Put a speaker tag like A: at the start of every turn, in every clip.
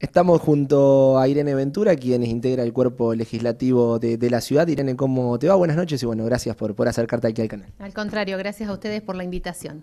A: Estamos junto a Irene Ventura, quien integra el cuerpo legislativo de, la ciudad. Irene, ¿cómo te va? Buenas noches y bueno, gracias por, por acercarte aquí al canal.
B: Al contrario, gracias a ustedes por la invitación.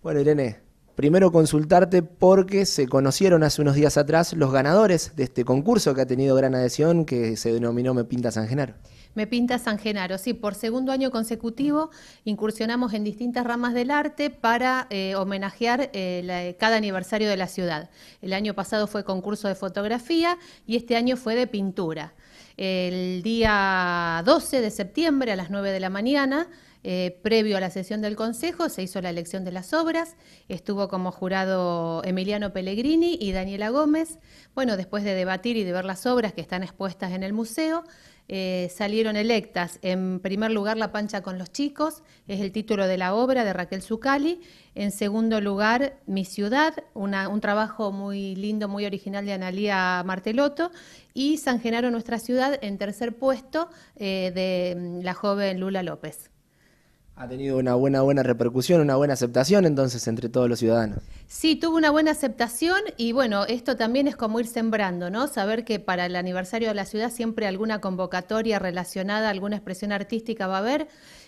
A: Bueno, Irene, primero consultarte porque se conocieron hace unos días atrás los ganadores de este concurso que ha tenido gran adhesión, que se denominó Me Pinta San Genaro.
B: Me pinta San Genaro. Sí, por segundo año consecutivo incursionamos en distintas ramas del arte para eh, homenajear eh, cada aniversario de la ciudad. El año pasado fue concurso de fotografía y este año fue de pintura. El día 12 de septiembre a las 9 de la mañana eh, previo a la sesión del Consejo se hizo la elección de las obras, estuvo como jurado Emiliano Pellegrini y Daniela Gómez. Bueno, después de debatir y de ver las obras que están expuestas en el museo, eh, salieron electas en primer lugar La Pancha con los Chicos, es el título de la obra de Raquel Zucali. En segundo lugar, Mi Ciudad, un trabajo muy lindo, muy original de Analía Martelotto. Y San Genaro, nuestra ciudad, en tercer puesto eh, de mm, la joven Lula López.
A: Ha tenido una buena, buena repercusión, una buena aceptación entonces entre todos los ciudadanos.
B: Sí, tuvo una buena aceptación y bueno, esto también es como ir sembrando, ¿no? Saber que para el aniversario de la ciudad siempre alguna convocatoria relacionada, alguna expresión artística va a haber.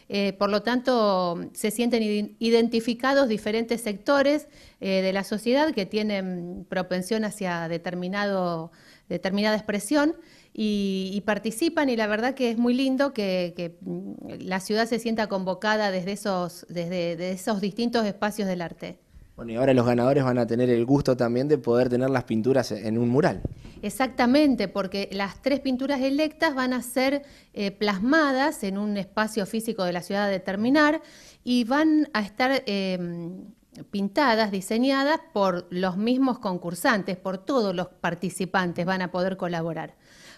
B: Eh, por lo tanto, se sienten identificados diferentes sectores eh, de la sociedad que tienen propensión hacia determinado, determinada expresión y, participan y la verdad que es muy lindo que, mm, la ciudad se sienta convocada desde esos, desde, esos distintos espacios del arte.
A: Bueno, y ahora los ganadores van a tener el gusto también de poder tener las pinturas en un mural.
B: Exactamente, porque las tres pinturas electas van a ser eh, plasmadas en un espacio físico de la ciudad a determinar y van a estar em, pintadas, diseñadas por los mismos concursantes, por todos los participantes van a poder colaborar.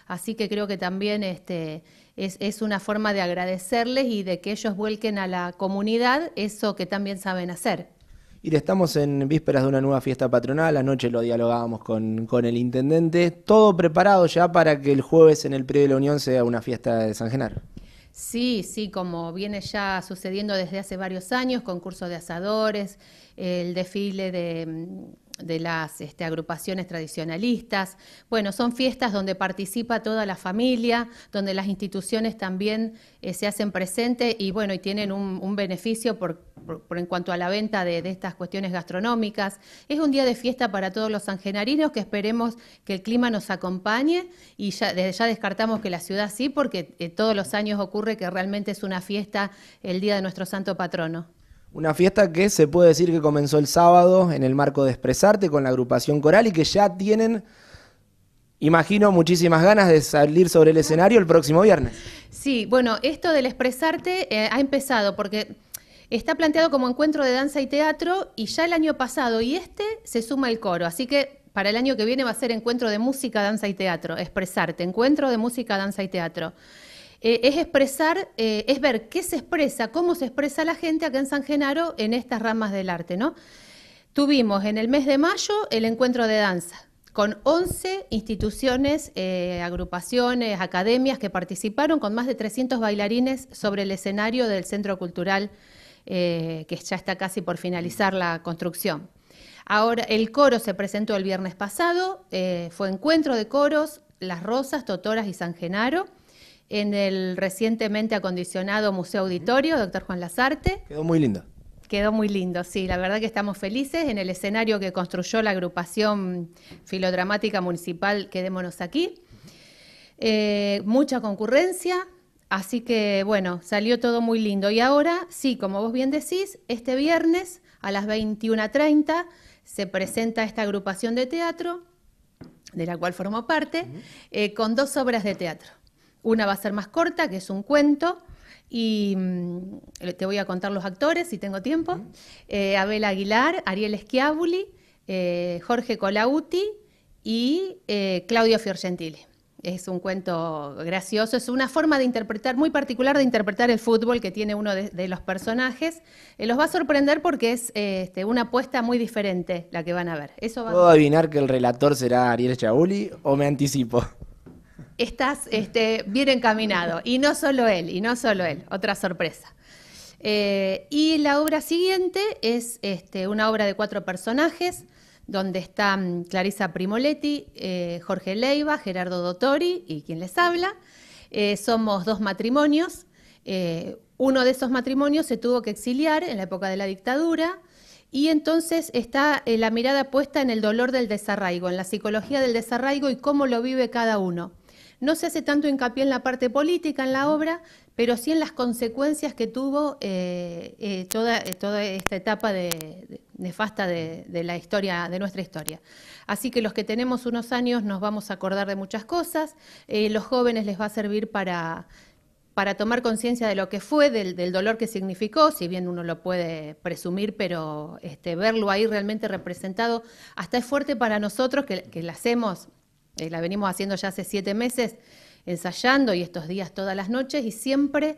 B: Así que creo que también este, es, una forma de agradecerles y de que ellos vuelquen a la comunidad eso que también saben hacer.
A: Y estamos en vísperas de una nueva fiesta patronal, anoche lo dialogábamos con, con el intendente, todo preparado ya para que el jueves en el Predio de la Unión sea una fiesta de San Genaro.
B: Sí, sí, como viene ya sucediendo desde hace varios años, concurso de asadores, el desfile de mm, de las este, agrupaciones tradicionalistas. Bueno, son fiestas donde participa toda la familia, donde las instituciones también eh, se hacen presentes y bueno, y tienen un, beneficio por, por, en cuanto a la venta de, estas cuestiones gastronómicas. Es un día de fiesta para todos los sangenarinos que esperemos que el clima nos acompañe y ya, desde ya descartamos que la ciudad sí, porque eh, todos los años ocurre que realmente es una fiesta el día de nuestro santo patrono.
A: Una fiesta que se puede decir que comenzó el sábado en el marco de Expresarte con la agrupación coral y que ya tienen, imagino, muchísimas ganas de salir sobre el escenario el próximo viernes.
B: Sí, bueno, esto del Expresarte eh, ha empezado porque está planteado como encuentro de danza y teatro y ya el año pasado y este se suma el coro, así que para el año que viene va a ser encuentro de música, danza y teatro, Expresarte, encuentro de música, danza y teatro. Eh, es expresar, eh, es ver qué se expresa, cómo se expresa la gente acá en San Genaro en estas ramas del arte, ¿no? Tuvimos en el mes de mayo el encuentro de danza con 11 instituciones, eh, agrupaciones, academias que participaron con más de 300 bailarines sobre el escenario del Centro Cultural que ya está casi por finalizar la construcción. Ahora, el coro se presentó el viernes pasado, fue encuentro de coros, Las Rosas, Totoras y San Genaro en el recientemente acondicionado Museo Auditorio, doctor Juan Lazarte. Quedó muy lindo. Quedó muy lindo, sí, la verdad que estamos felices en el escenario que construyó la agrupación filodramática municipal Quedémonos aquí. Eh, mucha concurrencia, así que bueno, salió todo muy lindo. Y ahora, sí, como vos bien decís, este viernes a las 21.30 se presenta esta agrupación de teatro, de la cual formo parte, eh, con dos obras de teatro. Una va a ser más corta, que es un cuento, y mm, te voy a contar los actores si tengo tiempo. Eh, Abel Aguilar, Ariel Schiavuli, eh, Jorge Colauti y eh, Claudio Fiorgentili. Es un cuento gracioso, es una forma de interpretar, muy particular de interpretar el fútbol que tiene uno de, los personajes. los va a sorprender porque es este, una apuesta muy diferente la que van a ver. Eso ¿Puedo a...
A: adivinar que el relator será Ariel Chauli o me anticipo?
B: Estás este, bien encaminado. Y no solo él, y no solo él, otra sorpresa. Eh, y la obra siguiente es este, una obra de cuatro personajes, donde están mm, Clarisa Primoletti, eh, Jorge Leiva, Gerardo Dottori y quien les habla. Eh, somos dos matrimonios. uno de esos matrimonios se tuvo que exiliar en la época de la dictadura. Y entonces está la mirada puesta en el dolor del desarraigo, en la psicología del desarraigo y cómo lo vive cada uno. No se hace tanto hincapié en la parte política, en la obra, pero sí en las consecuencias que tuvo eh, eh, eh, toda, esta etapa nefasta de, la historia, de nuestra historia. Así que los que tenemos unos años nos vamos a acordar de muchas cosas, los jóvenes les va a servir para, tomar conciencia de lo que fue, del, dolor que significó, si bien uno lo puede presumir, pero este, verlo ahí realmente representado, hasta es fuerte para nosotros que, que lo hacemos eh, la venimos haciendo ya hace siete meses, ensayando y estos días todas las noches y siempre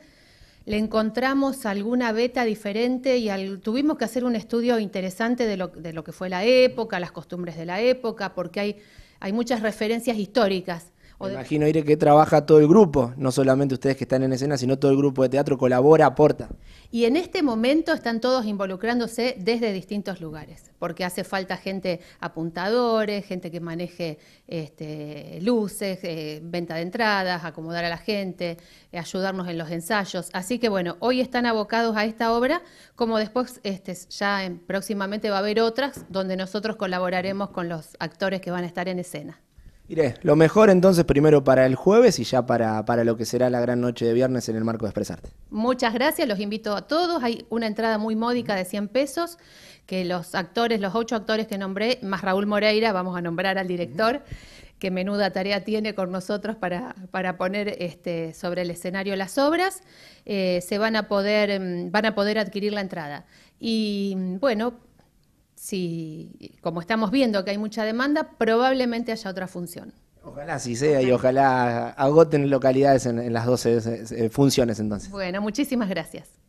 B: le encontramos alguna beta diferente y tuvimos que hacer un estudio interesante de lo, de lo, que fue la época, las costumbres de la época, porque hay, hay muchas referencias históricas imagino,
A: Ire, que trabaja todo el grupo, no solamente ustedes que están en escena, sino todo el grupo de teatro colabora, aporta.
B: Y en este momento están todos involucrándose desde distintos lugares, porque hace falta gente apuntadores, gente que maneje este, luces, eh, venta de entradas, acomodar a la gente, eh, ayudarnos en los ensayos. Así que bueno, hoy están abocados a esta obra, como después este, ya próximamente va a haber otras donde nosotros colaboraremos con los actores que van a estar en escena.
A: Iré, lo mejor entonces primero para el jueves y ya para, lo que será la gran noche de viernes en el marco de Expresarte.
B: Muchas gracias, los invito a todos. Hay una entrada muy módica de 100 pesos que los actores, los ocho actores que nombré, más Raúl Moreira, vamos a nombrar al director, que menuda tarea tiene con nosotros para, para poner este, sobre el escenario las obras, eh, se van a poder, mm, van a poder adquirir la entrada. Y mm, bueno, si, como estamos viendo que hay mucha demanda, probablemente haya otra función.
A: Ojalá así sea y ojalá agoten localidades en, las 12 eh, eh, funciones entonces.
B: Bueno, muchísimas gracias.